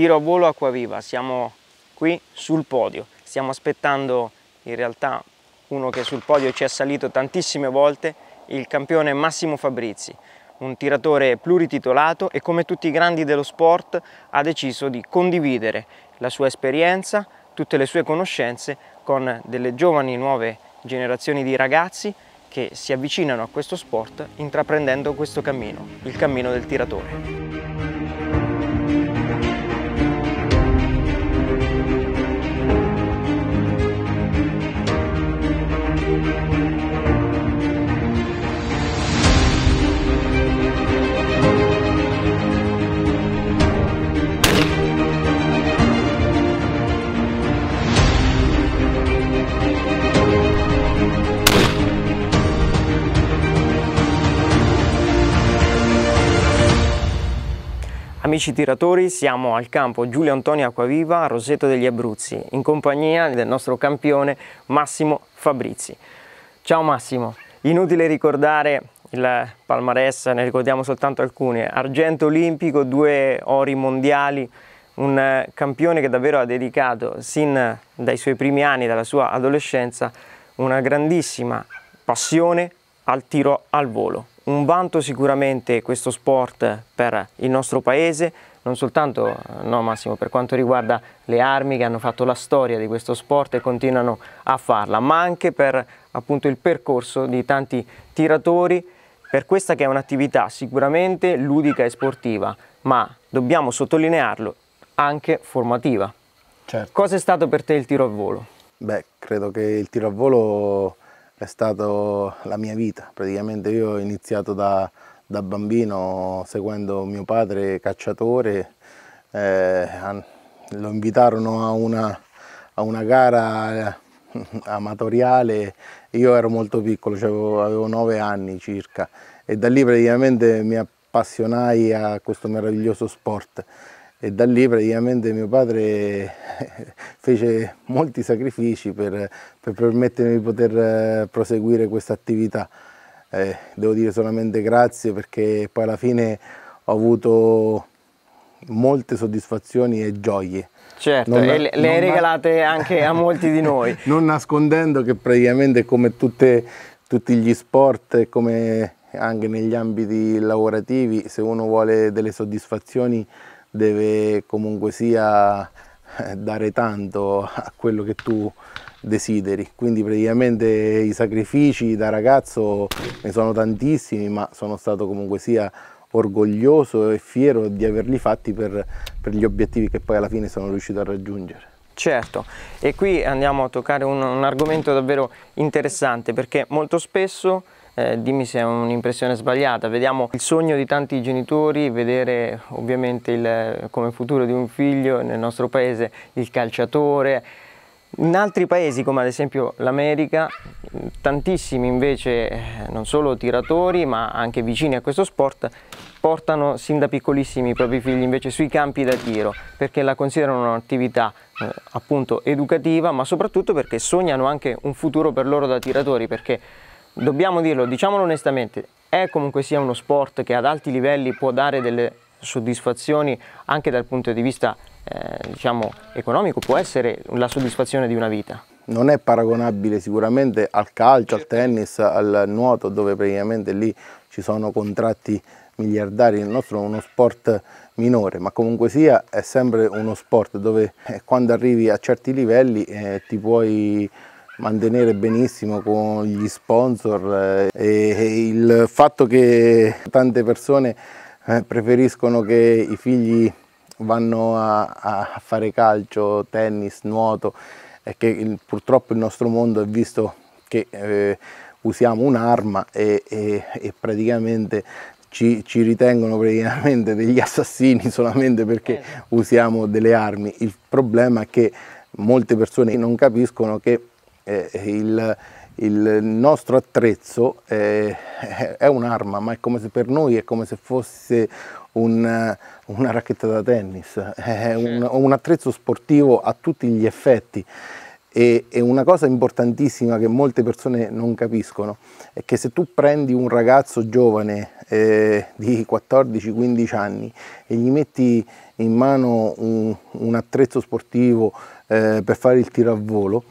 tiro a volo acquaviva, siamo qui sul podio, stiamo aspettando in realtà uno che sul podio ci è salito tantissime volte, il campione Massimo Fabrizi, un tiratore plurititolato e come tutti i grandi dello sport ha deciso di condividere la sua esperienza, tutte le sue conoscenze con delle giovani nuove generazioni di ragazzi che si avvicinano a questo sport intraprendendo questo cammino, il cammino del tiratore. Amici tiratori, siamo al campo Giulio Antonio Acquaviva a Roseto degli Abruzzi, in compagnia del nostro campione Massimo Fabrizi. Ciao Massimo, inutile ricordare il palmarès, ne ricordiamo soltanto alcuni, argento olimpico, due ori mondiali, un campione che davvero ha dedicato sin dai suoi primi anni, dalla sua adolescenza, una grandissima passione al tiro al volo un vanto sicuramente questo sport per il nostro paese, non soltanto eh, no Massimo, per quanto riguarda le armi che hanno fatto la storia di questo sport e continuano a farla, ma anche per appunto il percorso di tanti tiratori per questa che è un'attività sicuramente ludica e sportiva, ma dobbiamo sottolinearlo anche formativa. Certo. Cosa è stato per te il tiro a volo? Beh, credo che il tiro a volo è stata la mia vita, praticamente io ho iniziato da, da bambino seguendo mio padre cacciatore, eh, lo invitarono a una, a una gara eh, amatoriale, io ero molto piccolo, cioè avevo nove anni circa e da lì praticamente mi appassionai a questo meraviglioso sport e da lì praticamente mio padre fece molti sacrifici per, per permettermi di poter eh, proseguire questa attività. Eh, devo dire solamente grazie perché poi alla fine ho avuto molte soddisfazioni e gioie. Certo, non, e le, hai regalate anche a molti di noi. Non nascondendo che praticamente come tutte, tutti gli sport, come anche negli ambiti lavorativi, se uno vuole delle soddisfazioni deve comunque sia eh, dare tanto a quello che tu desideri quindi praticamente i sacrifici da ragazzo ne sono tantissimi ma sono stato comunque sia orgoglioso e fiero di averli fatti per, per gli obiettivi che poi alla fine sono riuscito a raggiungere Certo, e qui andiamo a toccare un, un argomento davvero interessante perché molto spesso eh, dimmi se è un'impressione sbagliata, vediamo il sogno di tanti genitori, vedere ovviamente il, come futuro di un figlio nel nostro paese il calciatore, in altri paesi come ad esempio l'America, tantissimi invece eh, non solo tiratori ma anche vicini a questo sport portano sin da piccolissimi i propri figli invece sui campi da tiro perché la considerano un'attività eh, appunto educativa ma soprattutto perché sognano anche un futuro per loro da tiratori perché dobbiamo dirlo, diciamolo onestamente, è comunque sia uno sport che ad alti livelli può dare delle soddisfazioni anche dal punto di vista eh, diciamo, economico, può essere la soddisfazione di una vita. Non è paragonabile sicuramente al calcio, al tennis, al nuoto dove praticamente lì ci sono contratti miliardari, il nostro è uno sport minore, ma comunque sia è sempre uno sport dove eh, quando arrivi a certi livelli eh, ti puoi mantenere benissimo con gli sponsor eh, e il fatto che tante persone eh, preferiscono che i figli vanno a, a fare calcio, tennis, nuoto e che il, purtroppo il nostro mondo è visto che eh, usiamo un'arma e, e, e praticamente ci, ci, ritengono praticamente degli assassini solamente perché certo. usiamo delle armi. Il problema è che molte persone non capiscono che eh, il, il, nostro attrezzo eh, è un'arma, ma è come se per noi è come se fosse un, una racchetta da tennis, è un, certo. un, attrezzo sportivo a tutti gli effetti. E, e una cosa importantissima che molte persone non capiscono è che se tu prendi un ragazzo giovane eh, di 14-15 anni e gli metti in mano un, un attrezzo sportivo eh, per fare il tiro a volo,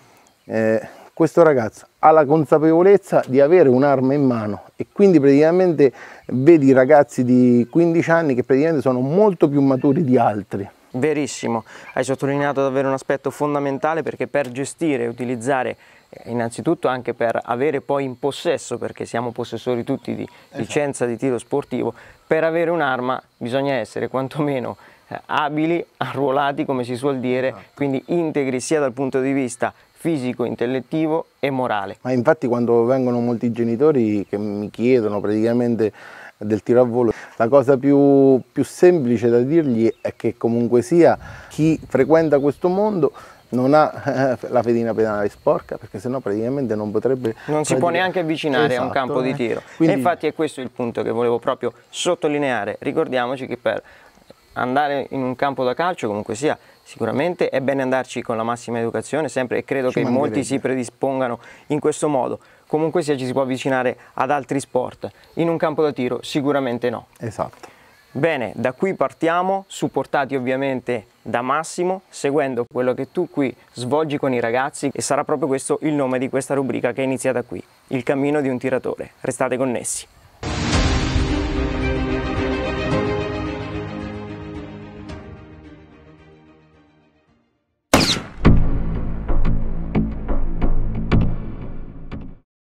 eh, questo ragazzo ha la consapevolezza di avere un'arma in mano e quindi praticamente vedi ragazzi di 15 anni che praticamente sono molto più maturi di altri. Verissimo, hai sottolineato davvero un aspetto fondamentale perché per gestire e utilizzare eh, innanzitutto anche per avere poi in possesso, perché siamo possessori tutti di esatto. licenza di tiro sportivo, per avere un'arma bisogna essere quantomeno eh, abili, arruolati come si suol dire, esatto. quindi integri sia dal punto di vista fisico, intellettivo e morale. Ma infatti quando vengono molti genitori che mi chiedono praticamente del tiro a volo, la cosa più, più semplice da dirgli è che comunque sia chi frequenta questo mondo non ha eh, la fedina pedale sporca perché sennò praticamente non potrebbe... Non si può neanche avvicinare esatto, a un esatto, campo eh. di tiro. Quindi... E infatti è questo il punto che volevo proprio sottolineare. Ricordiamoci che per andare in un campo da calcio comunque sia sicuramente è bene andarci con la massima educazione sempre e credo ci che molti si predispongano in questo modo comunque sia ci si può avvicinare ad altri sport in un campo da tiro sicuramente no esatto bene da qui partiamo supportati ovviamente da Massimo seguendo quello che tu qui svolgi con i ragazzi e sarà proprio questo il nome di questa rubrica che è iniziata qui il cammino di un tiratore restate connessi